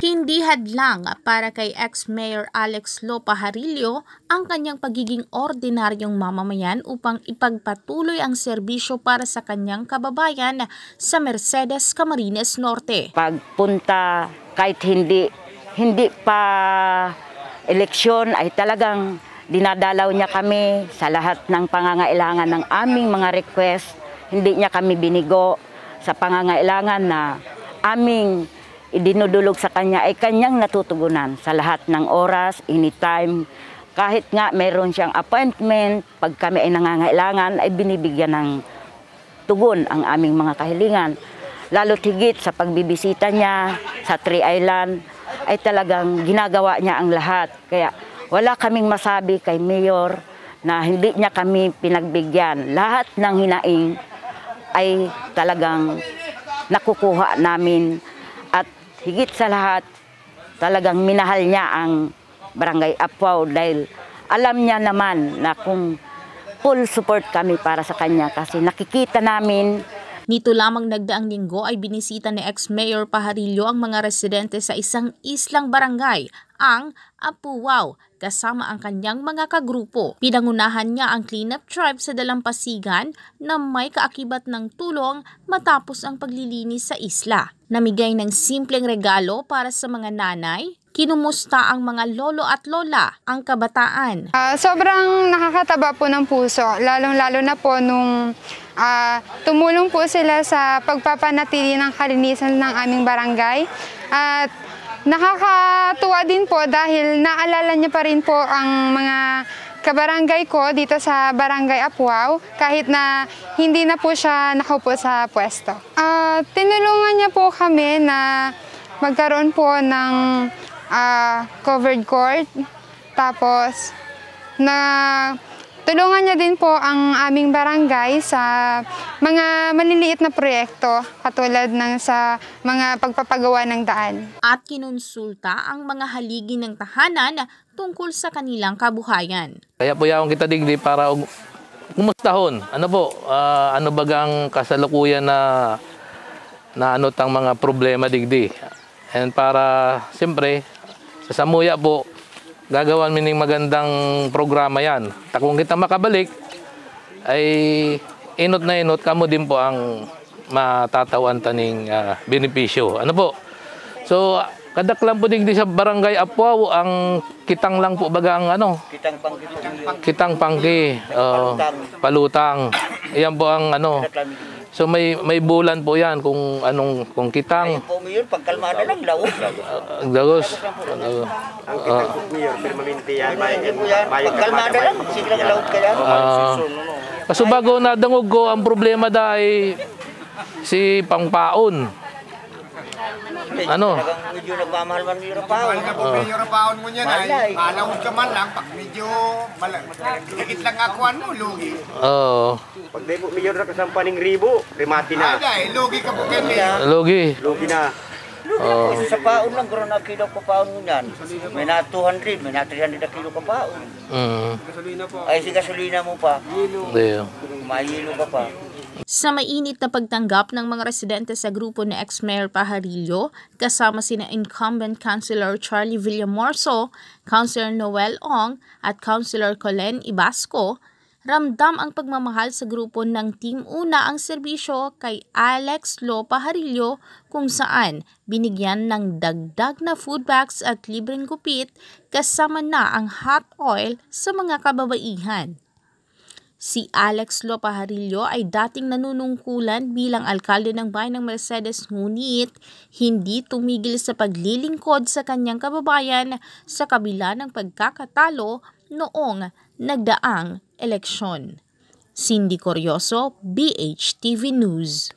Hindi hadlang para kay ex-mayor Alex Lopaharilio ang kanyang pagiging ordinaryong mamamayan upang ipagpatuloy ang serbisyo para sa kanyang kababayan sa Mercedes Camarines Norte. Pagpunta kahit hindi hindi pa eleksyon ay talagang dinadalaw niya kami sa lahat ng pangangailangan ng aming mga request hindi niya kami binigo sa pangangailangan na aming idinudulog sa kanya ay kanyang natutugunan sa lahat ng oras, anytime, kahit nga mayroon siyang appointment, pag kami ay nangangailangan ay binibigyan ng tugon ang aming mga kahilingan. Lalo higit sa pagbibisita niya sa Three Island ay talagang ginagawa niya ang lahat. Kaya wala kaming masabi kay Mayor na hindi niya kami pinagbigyan. Lahat ng hinaing ay talagang nakukuha namin at higit sa lahat talagang minahal niya ang barangay Apuaw dahil alam niya naman na kung full support kami para sa kanya kasi nakikita namin Nito lamang nagdaang linggo ay binisita ni ex-mayor Paharillo ang mga residente sa isang islang barangay ang Apuwaw kasama ang kanyang mga kagrupo. Pinangunahan niya ang cleanup drive sa dalampasigan na may kaakibat ng tulong matapos ang paglilinis sa isla. Namigay ng simpleng regalo para sa mga nanay, kinumusta ang mga lolo at lola ang kabataan? Uh, sobrang nakakataba po ng puso, lalong-lalo na po nung uh, tumulong po sila sa pagpapanatili ng kalinisan ng aming barangay. At uh, Nakakatuwa din po dahil naalala niya pa rin po ang mga kabarangay ko dito sa Barangay Apuaw kahit na hindi na po siya nakaupo sa pwesto. Uh, tinulungan niya po kami na magkaroon po ng uh, covered court tapos na Tulungan niya din po ang aming barangay sa mga maliliit na proyekto katulad ng sa mga pagpapagawa ng daan. At kinonsulta ang mga haligi ng tahanan tungkol sa kanilang kabuhayan. Kaya po yaong kita digdi para um- kumustahon. Ano po, uh, ano bagang kasalukuyan na na ano mga problema digdi. And para siyempre sa Samuya po gagawan mining magandang programa yan. Takong kita makabalik, ay inot na inot kamo din po ang matatawan taning uh, ah, benepisyo. Ano po? So, kadak lang po din sa barangay Apuaw ang kitang lang po baga ang ano? Kitang pangki. Kitang pangki. Uh, palutang. Iyan po ang ano. So may may bulan po 'yan kung anong kung kitang. Ayun po mayor, pagkalmado lang daw. Ah, dagos. Ang ah, kitang ah. po mayor, permanente yan. May, may, Pagkalmado lang, siglang laot kaya. Kaso bago nadangog ko, ang problema dahil si Pangpaon. Ano? Talagang medyo nagmamahal man yung rapaon. Mahal na po yung rapaon mo niyan na ay. Malawag ka man lang. Pag medyo malag. lang ako kuhan mo, lugi. Oo. Pag debo medyo na kasampaning ribo, remati na. Ay, dahil lugi ka po kami. Lugi. Lugi na. Oo. Sa paon lang, karoon na pa paon mo yan. May na 200, may na 300 na kilo ka paon. Mm. Ay, si gasolina mo pa. Hindi. Mahilo ka pa. Sa mainit na pagtanggap ng mga residente sa grupo ni ex-mayor Pajarillo, kasama sina incumbent Councilor Charlie Villamorso, Councilor Noel Ong at Councilor Colen Ibasco, ramdam ang pagmamahal sa grupo ng Team Una ang serbisyo kay Alex Lo Pajarillo kung saan binigyan ng dagdag na food bags at libreng gupit kasama na ang hot oil sa mga kababaihan. Si Alex Lopaharillo ay dating nanunungkulan bilang alkalde ng bayan ng Mercedes ngunit hindi tumigil sa paglilingkod sa kanyang kababayan sa kabila ng pagkakatalo noong nagdaang eleksyon. Cindy Corioso, BH TV News.